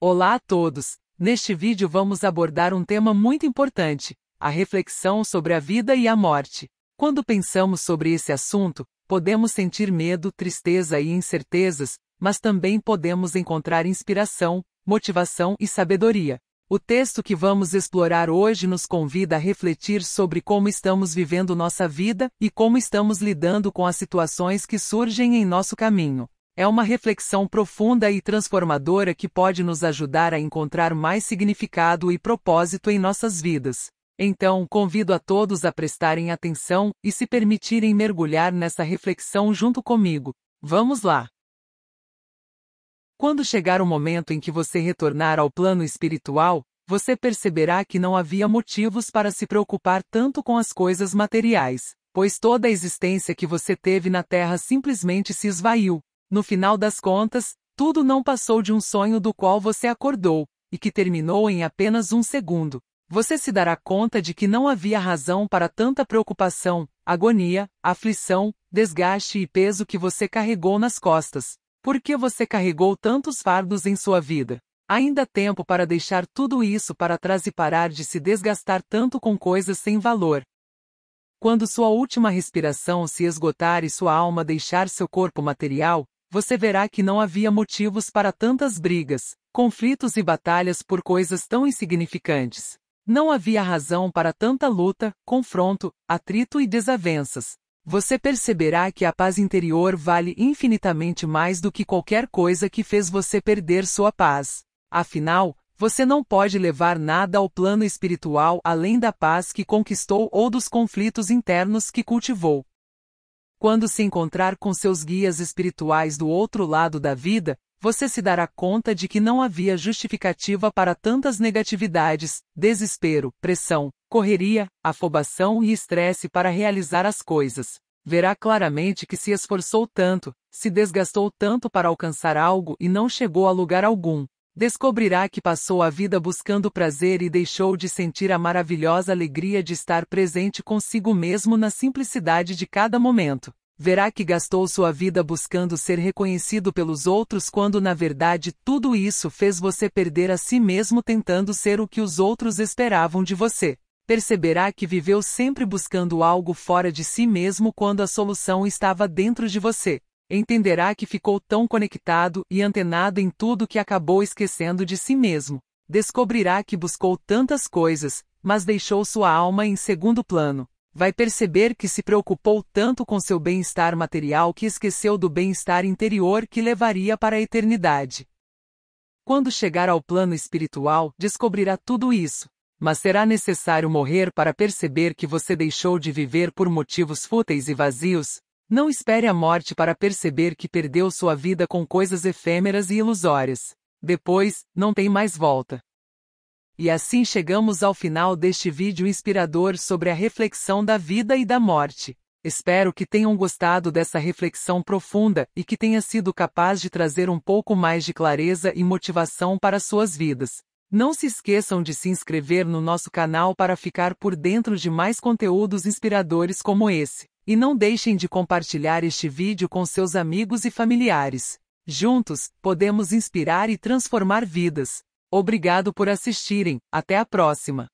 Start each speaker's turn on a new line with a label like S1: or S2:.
S1: Olá a todos! Neste vídeo vamos abordar um tema muito importante, a reflexão sobre a vida e a morte. Quando pensamos sobre esse assunto, podemos sentir medo, tristeza e incertezas, mas também podemos encontrar inspiração, motivação e sabedoria. O texto que vamos explorar hoje nos convida a refletir sobre como estamos vivendo nossa vida e como estamos lidando com as situações que surgem em nosso caminho é uma reflexão profunda e transformadora que pode nos ajudar a encontrar mais significado e propósito em nossas vidas. Então, convido a todos a prestarem atenção e se permitirem mergulhar nessa reflexão junto comigo. Vamos lá! Quando chegar o momento em que você retornar ao plano espiritual, você perceberá que não havia motivos para se preocupar tanto com as coisas materiais, pois toda a existência que você teve na Terra simplesmente se esvaiu, no final das contas, tudo não passou de um sonho do qual você acordou, e que terminou em apenas um segundo. Você se dará conta de que não havia razão para tanta preocupação, agonia, aflição, desgaste e peso que você carregou nas costas. Por que você carregou tantos fardos em sua vida? Ainda há tempo para deixar tudo isso para trás e parar de se desgastar tanto com coisas sem valor. Quando sua última respiração se esgotar e sua alma deixar seu corpo material, você verá que não havia motivos para tantas brigas, conflitos e batalhas por coisas tão insignificantes. Não havia razão para tanta luta, confronto, atrito e desavenças. Você perceberá que a paz interior vale infinitamente mais do que qualquer coisa que fez você perder sua paz. Afinal, você não pode levar nada ao plano espiritual além da paz que conquistou ou dos conflitos internos que cultivou. Quando se encontrar com seus guias espirituais do outro lado da vida, você se dará conta de que não havia justificativa para tantas negatividades, desespero, pressão, correria, afobação e estresse para realizar as coisas. Verá claramente que se esforçou tanto, se desgastou tanto para alcançar algo e não chegou a lugar algum. Descobrirá que passou a vida buscando prazer e deixou de sentir a maravilhosa alegria de estar presente consigo mesmo na simplicidade de cada momento verá que gastou sua vida buscando ser reconhecido pelos outros quando na verdade tudo isso fez você perder a si mesmo tentando ser o que os outros esperavam de você. Perceberá que viveu sempre buscando algo fora de si mesmo quando a solução estava dentro de você. Entenderá que ficou tão conectado e antenado em tudo que acabou esquecendo de si mesmo. Descobrirá que buscou tantas coisas, mas deixou sua alma em segundo plano vai perceber que se preocupou tanto com seu bem-estar material que esqueceu do bem-estar interior que levaria para a eternidade. Quando chegar ao plano espiritual, descobrirá tudo isso. Mas será necessário morrer para perceber que você deixou de viver por motivos fúteis e vazios? Não espere a morte para perceber que perdeu sua vida com coisas efêmeras e ilusórias. Depois, não tem mais volta. E assim chegamos ao final deste vídeo inspirador sobre a reflexão da vida e da morte. Espero que tenham gostado dessa reflexão profunda e que tenha sido capaz de trazer um pouco mais de clareza e motivação para suas vidas. Não se esqueçam de se inscrever no nosso canal para ficar por dentro de mais conteúdos inspiradores como esse. E não deixem de compartilhar este vídeo com seus amigos e familiares. Juntos, podemos inspirar e transformar vidas. Obrigado por assistirem, até a próxima!